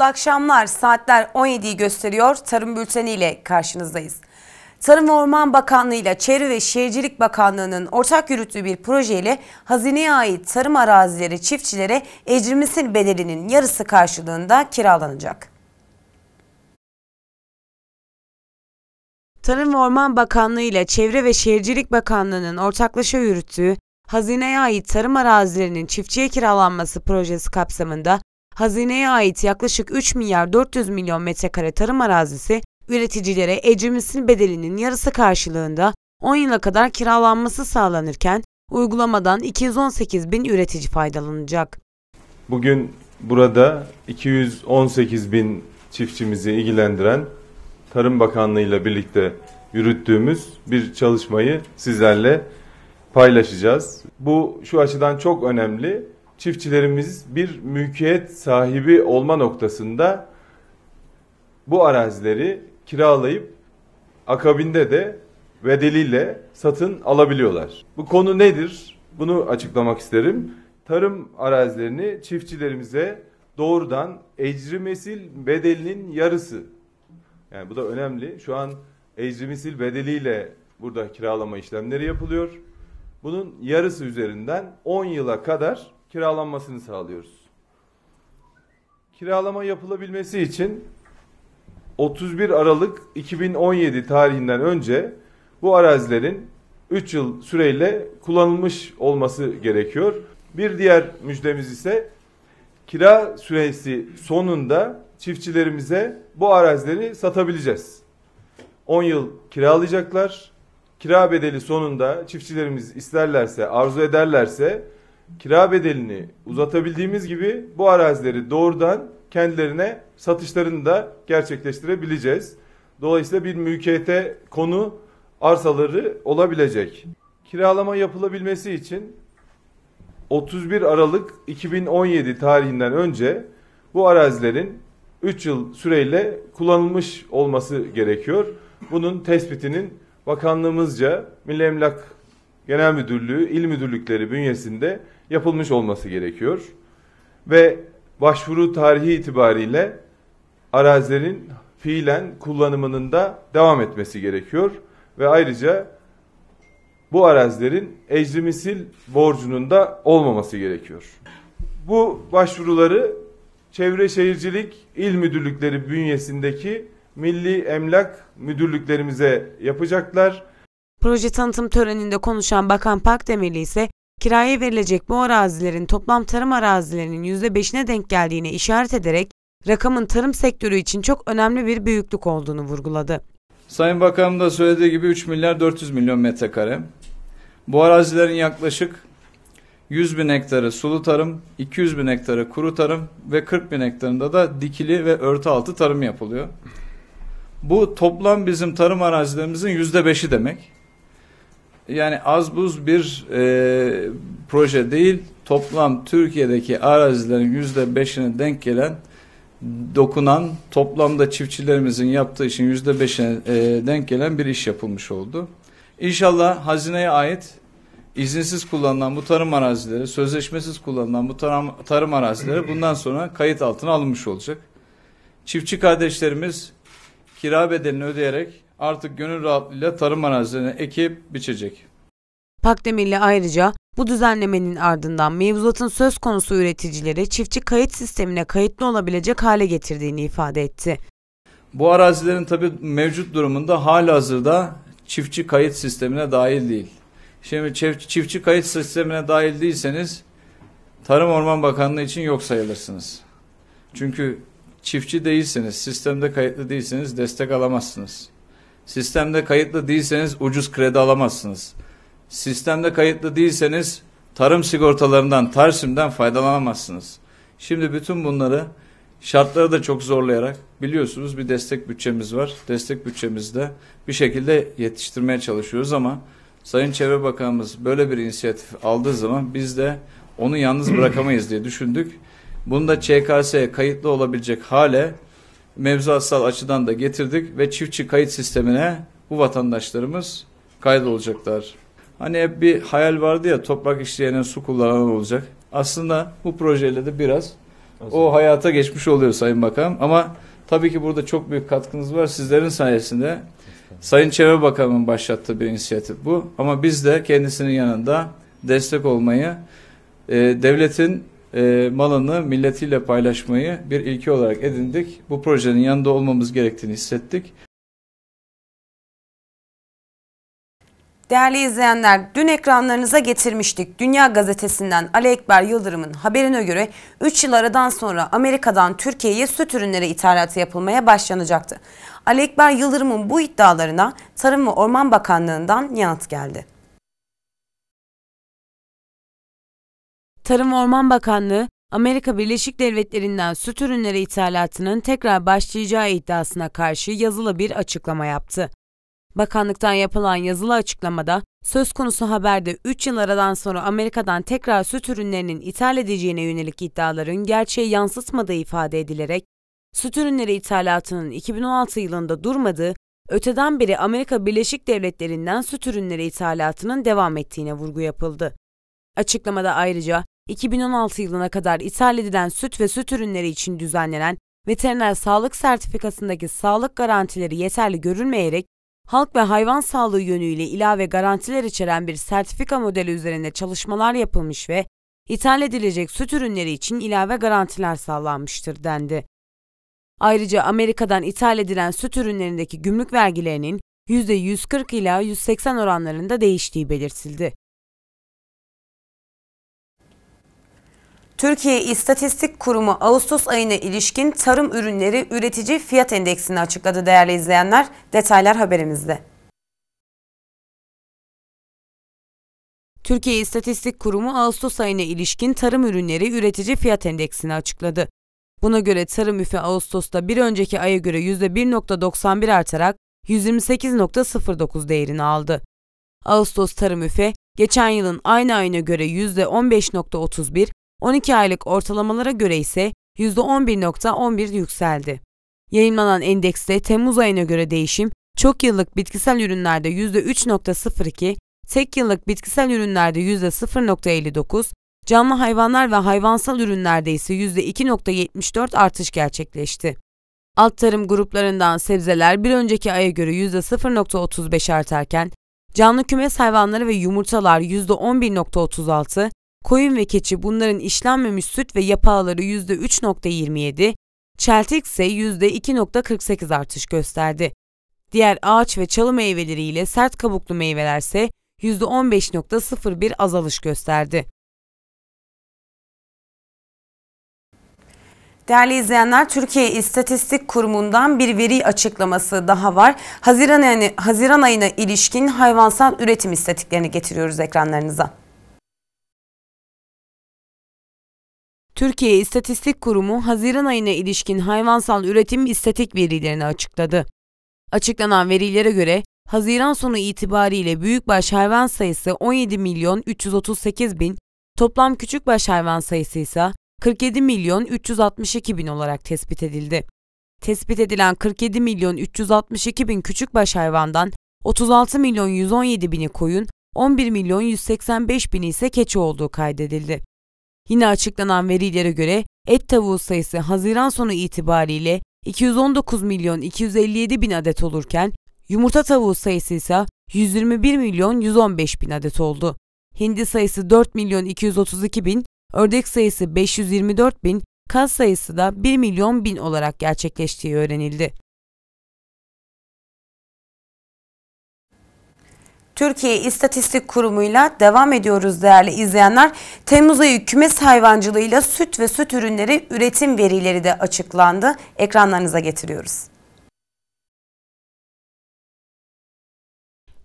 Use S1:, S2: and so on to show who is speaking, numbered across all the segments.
S1: mutlu akşamlar. Saatler 17'yi gösteriyor. Tarım Bülteni ile karşınızdayız. Tarım ve Orman Bakanlığı ile Çevre ve Şehircilik Bakanlığı'nın ortak yürüttüğü bir projeyle hazineye ait tarım arazileri çiftçilere ecrimsin bedelinin yarısı karşılığında kiralanacak. Tarım ve Orman Bakanlığı ile Çevre ve Şehircilik Bakanlığı'nın ortaklaşa yürüttüğü hazineye ait tarım arazilerinin çiftçiye kiralanması projesi kapsamında hazineye ait yaklaşık 3 milyar 400 milyon metrekare tarım arazisi üreticilere ecimlisin bedelinin yarısı karşılığında 10 yıla kadar kiralanması sağlanırken uygulamadan 218 bin üretici faydalanacak.
S2: Bugün burada 218 bin çiftçimizi ilgilendiren Tarım Bakanlığı ile birlikte yürüttüğümüz bir çalışmayı sizlerle paylaşacağız. Bu şu açıdan çok önemli çiftçilerimiz bir mülkiyet sahibi olma noktasında bu arazileri kiralayıp akabinde de bedeliyle satın alabiliyorlar. Bu konu nedir? Bunu açıklamak isterim. Tarım arazilerini çiftçilerimize doğrudan ecrimesil bedelinin yarısı. Yani bu da önemli. Şu an ecrimesil bedeliyle burada kiralama işlemleri yapılıyor. Bunun yarısı üzerinden 10 yıla kadar kiralanmasını sağlıyoruz. Kiralama yapılabilmesi için 31 Aralık 2017 tarihinden önce bu arazilerin 3 yıl süreyle kullanılmış olması gerekiyor. Bir diğer müjdemiz ise kira süresi sonunda çiftçilerimize bu arazileri satabileceğiz. 10 yıl kiralayacaklar. Kira bedeli sonunda çiftçilerimiz isterlerse, arzu ederlerse kira bedelini uzatabildiğimiz gibi bu arazileri doğrudan kendilerine satışlarını da gerçekleştirebileceğiz. Dolayısıyla bir mülkiyete konu arsaları olabilecek. Kiralama yapılabilmesi için 31 Aralık 2017 tarihinden önce bu arazilerin 3 yıl süreyle kullanılmış olması gerekiyor. Bunun tespitinin bakanlığımızca Milli Emlak Genel Müdürlüğü, il Müdürlükleri bünyesinde yapılmış olması gerekiyor. Ve başvuru tarihi itibariyle arazilerin fiilen kullanımının da devam etmesi gerekiyor. Ve ayrıca bu arazilerin ecrimisil borcunun da olmaması gerekiyor. Bu başvuruları Çevre Şehircilik İl Müdürlükleri bünyesindeki Milli Emlak Müdürlüklerimize yapacaklar
S1: Proje tanıtım töreninde konuşan Bakan Pakdemirli ise kiraya verilecek bu arazilerin toplam tarım arazilerinin %5'ine denk geldiğine işaret ederek rakamın tarım sektörü için çok önemli bir büyüklük olduğunu vurguladı.
S3: Sayın Bakanım da söylediği gibi 3 milyar 400 milyon metrekare. Bu arazilerin yaklaşık 100 bin hektarı sulu tarım, 200 bin hektarı kuru tarım ve 40 bin hektarında da dikili ve örtü altı tarım yapılıyor. Bu toplam bizim tarım arazilerimizin yüzde beşi demek yani az buz bir e, proje değil. Toplam Türkiye'deki arazilerin yüzde beşine denk gelen dokunan toplamda çiftçilerimizin yaptığı işin yüzde beşine e, denk gelen bir iş yapılmış oldu. İnşallah hazineye ait izinsiz kullanılan bu tarım arazileri, sözleşmesiz kullanılan bu tarım, tarım arazileri bundan sonra kayıt altına alınmış olacak. Çiftçi kardeşlerimiz kira bedelini ödeyerek artık gönül rahatlığıyla tarım arazilerine ekip biçecek.
S1: Pakdemirli ayrıca bu düzenlemenin ardından mevzuatın söz konusu üreticileri çiftçi kayıt sistemine kayıtlı olabilecek hale getirdiğini ifade etti.
S3: Bu arazilerin tabi mevcut durumunda hazırda çiftçi kayıt sistemine dahil değil. Şimdi çiftçi kayıt sistemine dahil değilseniz Tarım Orman Bakanlığı için yok sayılırsınız. Çünkü çiftçi değilseniz, sistemde kayıtlı değilseniz destek alamazsınız. Sistemde kayıtlı değilseniz ucuz kredi alamazsınız. Sistemde kayıtlı değilseniz tarım sigortalarından, Tarsim'den faydalanamazsınız. Şimdi bütün bunları şartları da çok zorlayarak biliyorsunuz bir destek bütçemiz var. Destek bütçemizde bir şekilde yetiştirmeye çalışıyoruz ama Sayın Çevre Bakanımız böyle bir inisiyatif aldığı zaman biz de onu yalnız bırakamayız diye düşündük. Bunu da ÇKS'ye kayıtlı olabilecek hale mevzuatsal açıdan da getirdik ve çiftçi kayıt sistemine bu vatandaşlarımız kaydolacaklar. Hani hep bir hayal vardı ya toprak işleyenin su kullanan olacak. Aslında bu projeyle de biraz Aslında. o hayata geçmiş oluyor Sayın Bakanım. Ama tabii ki burada çok büyük katkınız var sizlerin sayesinde. Sayın Çevre Bakanımın başlattığı bir inisiyatif bu. Ama biz de kendisinin yanında destek olmayı, e, devletin e, malını milletiyle paylaşmayı bir ilki olarak edindik. Bu projenin yanında olmamız gerektiğini hissettik.
S1: Değerli izleyenler, dün ekranlarınıza getirmiştik. Dünya Gazetesi'nden Ali Ekber Yıldırım'ın haberine göre 3 yıl aradan sonra Amerika'dan Türkiye'ye süt ürünleri ithalatı yapılmaya başlanacaktı. Ali Ekber Yıldırım'ın bu iddialarına Tarım ve Orman Bakanlığı'ndan yanıt geldi. Tarım Orman Bakanlığı, Amerika Birleşik Devletleri'nden süt ürünleri ithalatının tekrar başlayacağı iddiasına karşı yazılı bir açıklama yaptı. Bakanlıktan yapılan yazılı açıklamada söz konusu haberde 3 yıl aradan sonra Amerika'dan tekrar süt ürünlerinin ithal edeceğine yönelik iddiaların gerçeği yansıtmadığı ifade edilerek süt ürünleri ithalatının 2016 yılında durmadığı, öteden beri Amerika Birleşik Devletleri'nden süt ürünleri ithalatının devam ettiğine vurgu yapıldı. Açıklamada ayrıca 2016 yılına kadar ithal edilen süt ve süt ürünleri için düzenlenen veteriner sağlık sertifikasındaki sağlık garantileri yeterli görülmeyerek halk ve hayvan sağlığı yönüyle ilave garantiler içeren bir sertifika modeli üzerinde çalışmalar yapılmış ve ithal edilecek süt ürünleri için ilave garantiler sağlanmıştır dendi. Ayrıca Amerika'dan ithal edilen süt ürünlerindeki gümrük vergilerinin %140 ila 180 oranlarında değiştiği belirtildi. Türkiye İstatistik Kurumu Ağustos ayına ilişkin tarım ürünleri üretici fiyat endeksini açıkladı değerli izleyenler. Detaylar haberimizde. Türkiye İstatistik Kurumu Ağustos ayına ilişkin tarım ürünleri üretici fiyat endeksini açıkladı. Buna göre tarım üfe Ağustos'ta bir önceki aya göre %1.91 artarak 128.09 değerini aldı. Ağustos tarım üfe geçen yılın aynı ayına göre %15.31 12 aylık ortalamalara göre ise %11.11 yükseldi. Yayınlanan endekste Temmuz ayına göre değişim çok yıllık bitkisel ürünlerde %3.02, tek yıllık bitkisel ürünlerde %0.59, canlı hayvanlar ve hayvansal ürünlerde ise %2.74 artış gerçekleşti. Alt tarım gruplarından sebzeler bir önceki aya göre %0.35 artarken, canlı kümes hayvanları ve yumurtalar %11.36, koyun ve keçi bunların işlenmemiş süt ve yapı ağları %3.27, çeltik ise %2.48 artış gösterdi. Diğer ağaç ve çalı meyveleriyle sert kabuklu meyveler meyvelerse %15.01 azalış gösterdi. Değerli izleyenler, Türkiye İstatistik Kurumu'ndan bir veri açıklaması daha var. Haziran ayına, Haziran ayına ilişkin hayvansal üretim istatiklerini getiriyoruz ekranlarınıza. Türkiye İstatistik Kurumu Haziran ayına ilişkin hayvansal üretim istatik verilerini açıkladı. Açıklanan verilere göre Haziran sonu itibariyle büyükbaş hayvan sayısı 17 milyon 338 bin, toplam küçükbaş hayvan sayısı ise 47 milyon 362 bin olarak tespit edildi. Tespit edilen 47 milyon 362 bin küçükbaş hayvandan 36 milyon 117 bini koyun, 11 milyon 185 bini ise keçi olduğu kaydedildi. Yine açıklanan verilere göre et tavuğu sayısı Haziran sonu itibariyle 219 milyon 257 bin adet olurken yumurta tavuğu sayısı ise 121 milyon 115 bin adet oldu. Hindi sayısı 4 milyon 232 bin, ördek sayısı 524 bin, kaz sayısı da 1 milyon bin olarak gerçekleştiği öğrenildi. Türkiye İstatistik Kurumu'yla devam ediyoruz değerli izleyenler. Temmuz ayı kümes hayvancılığıyla süt ve süt ürünleri üretim verileri de açıklandı. Ekranlarınıza getiriyoruz.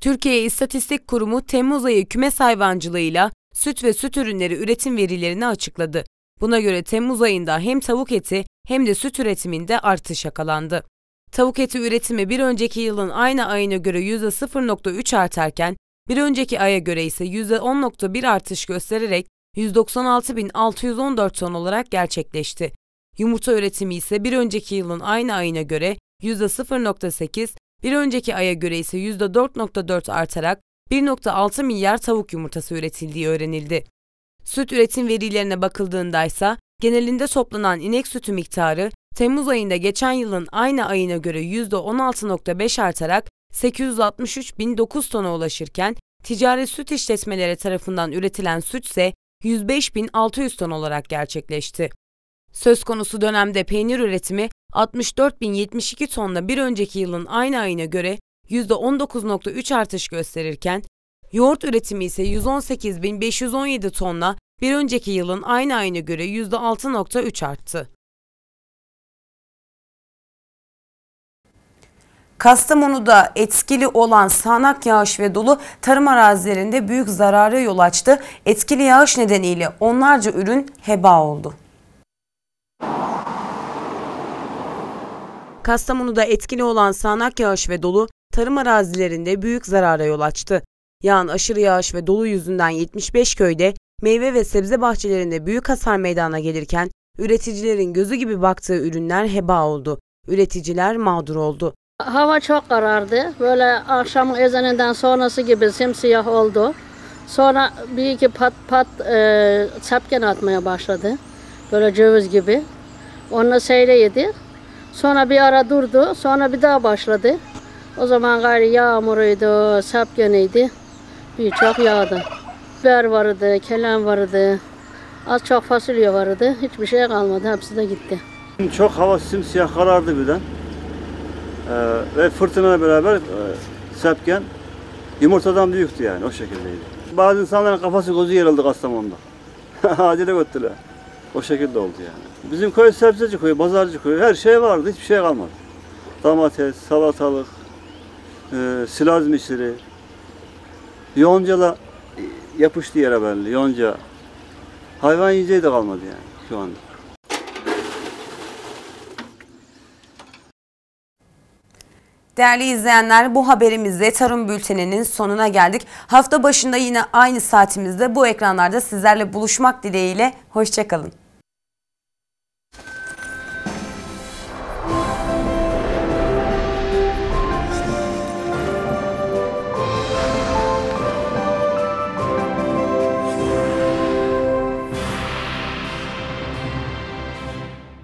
S1: Türkiye İstatistik Kurumu Temmuz ayı kümes hayvancılığıyla süt ve süt ürünleri üretim verilerini açıkladı. Buna göre Temmuz ayında hem tavuk eti hem de süt üretiminde artış yakalandı. Tavuk eti üretimi bir önceki yılın aynı ayına göre %0.3 artarken bir önceki aya göre ise %10.1 artış göstererek 196.614 ton olarak gerçekleşti. Yumurta üretimi ise bir önceki yılın aynı ayına göre %0.8, bir önceki aya göre ise %4.4 artarak 1.6 milyar tavuk yumurtası üretildiği öğrenildi. Süt üretim verilerine bakıldığında ise genelinde toplanan inek sütü miktarı Temmuz ayında geçen yılın aynı ayına göre %16.5 artarak 863.009 tona ulaşırken ticari süt işletmeleri tarafından üretilen süt ise 105.600 ton olarak gerçekleşti. Söz konusu dönemde peynir üretimi 64.072 tonla bir önceki yılın aynı ayına göre %19.3 artış gösterirken, yoğurt üretimi ise 118.517 tonla bir önceki yılın aynı ayına göre %6.3 arttı. Kastamonu'da etkili olan sağanak yağış ve dolu tarım arazilerinde büyük zarara yol açtı. Etkili yağış nedeniyle onlarca ürün heba oldu. Kastamonu'da etkili olan sağanak yağış ve dolu tarım arazilerinde büyük zarara yol açtı. Yağın aşırı yağış ve dolu yüzünden 75 köyde meyve ve sebze bahçelerinde büyük hasar meydana gelirken üreticilerin gözü gibi baktığı ürünler heba oldu. Üreticiler mağdur oldu. Hava çok
S3: karardı. Böyle akşam ezanından sonrası gibi simsiyah oldu. Sonra bir iki pat pat e, çapken atmaya başladı. Böyle ceviz gibi. Onunla seyle Sonra bir ara durdu. Sonra bir daha başladı. O zaman gayrı yağmuruydu, sapkeniydi. Birçok yağdı. Biber vardı, kelen vardı. Az çok fasulye vardı. Hiçbir şey kalmadı. Hepsi de gitti. Çok hava simsiyah karardı birden. Ee, ve fırtınayla beraber e, yumurtadan büyüktü yani o şekildeydi. Bazı insanların kafası gözü yarıldı Kastamonu'da. Acile götürdüler. O şekilde oldu yani. Bizim köy sebzeci köyü, pazarcı köyü her şey vardı. Hiçbir şey kalmadı. Domates, salatalık, e, silaz misiri, yoncala yapıştı yere belli, yonca. Hayvan yiyeceği de kalmadı yani şu anda.
S1: Değerli izleyenler bu haberimizle Tarım Bülteni'nin sonuna geldik. Hafta başında yine aynı saatimizde bu ekranlarda sizlerle buluşmak dileğiyle. Hoşçakalın.